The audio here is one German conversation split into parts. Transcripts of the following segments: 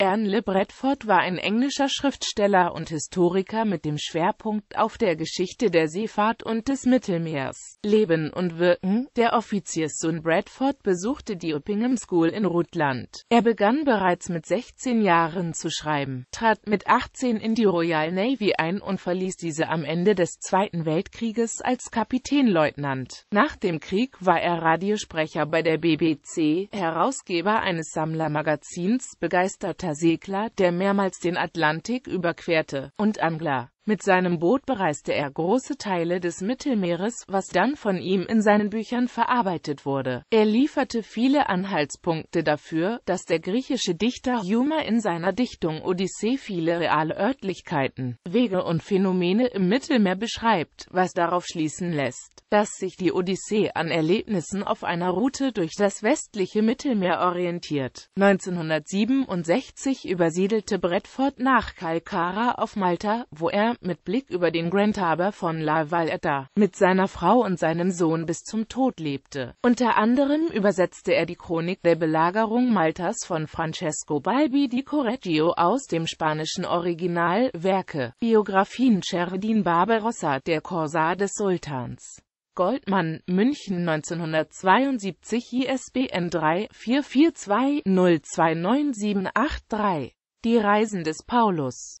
Ernle Bradford war ein englischer Schriftsteller und Historiker mit dem Schwerpunkt auf der Geschichte der Seefahrt und des Mittelmeers. Leben und Wirken Der Offizierssohn Bradford besuchte die Uppingham School in Rutland. Er begann bereits mit 16 Jahren zu schreiben, trat mit 18 in die Royal Navy ein und verließ diese am Ende des Zweiten Weltkrieges als Kapitänleutnant. Nach dem Krieg war er Radiosprecher bei der BBC, Herausgeber eines Sammlermagazins, begeisterter Segler, der mehrmals den Atlantik überquerte, und Angler. Mit seinem Boot bereiste er große Teile des Mittelmeeres, was dann von ihm in seinen Büchern verarbeitet wurde. Er lieferte viele Anhaltspunkte dafür, dass der griechische Dichter Homer in seiner Dichtung Odyssee viele reale Örtlichkeiten, Wege und Phänomene im Mittelmeer beschreibt, was darauf schließen lässt, dass sich die Odyssee an Erlebnissen auf einer Route durch das westliche Mittelmeer orientiert. 1967 übersiedelte Bradford nach Kalkara auf Malta, wo er mit Blick über den Grand Harbour von La Valletta, mit seiner Frau und seinem Sohn bis zum Tod lebte. Unter anderem übersetzte er die Chronik der Belagerung Maltas von Francesco Balbi di Correggio aus dem spanischen Original, Werke, Biografien Sheridan Barbarossa, der Korsar des Sultans. Goldmann, München 1972 ISBN 3 442 029783 Die Reisen des Paulus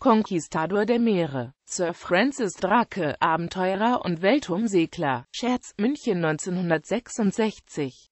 Conquistador der Meere, Sir Francis Drake, Abenteurer und Weltumsegler, Scherz, München 1966,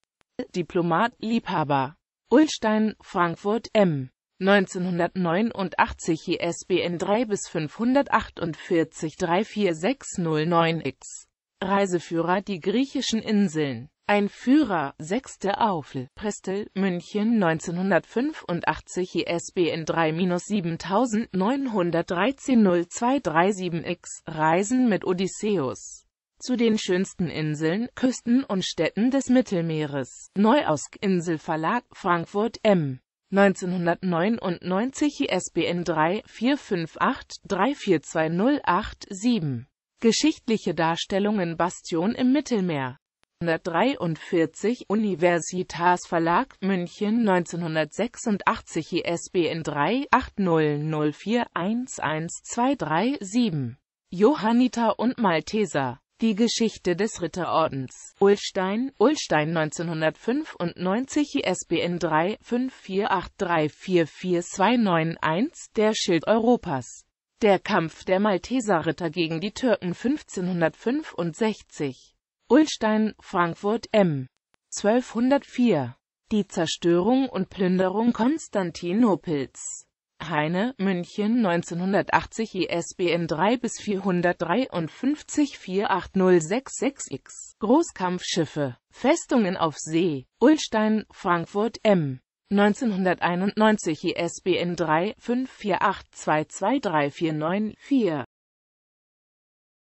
Diplomat, Liebhaber, Ullstein, Frankfurt, M. 1989 ISBN 3-548-34609-X. Reiseführer Die griechischen Inseln ein Führer, 6. Aufl, Prestel, München 1985 ISBN 3-7913-0237-X Reisen mit Odysseus zu den schönsten Inseln, Küsten und Städten des Mittelmeeres. Neuausk, Inselverlag, Frankfurt M. 1999 ISBN 3-458-34208-7 Geschichtliche Darstellungen Bastion im Mittelmeer 1943 Universitas Verlag, München 1986 ISBN 3-8004-11237. Johanniter und Malteser Die Geschichte des Ritterordens Ulstein, Ulstein 1995 ISBN 3-548344291 Der Schild Europas Der Kampf der Malteser Ritter gegen die Türken 1565 Ulstein, Frankfurt M. 1204. Die Zerstörung und Plünderung Konstantinopels. Heine, München 1980 ISBN 3-453-48066-X Großkampfschiffe, Festungen auf See, Ulstein, Frankfurt M. 1991 ISBN 3-548-22349-4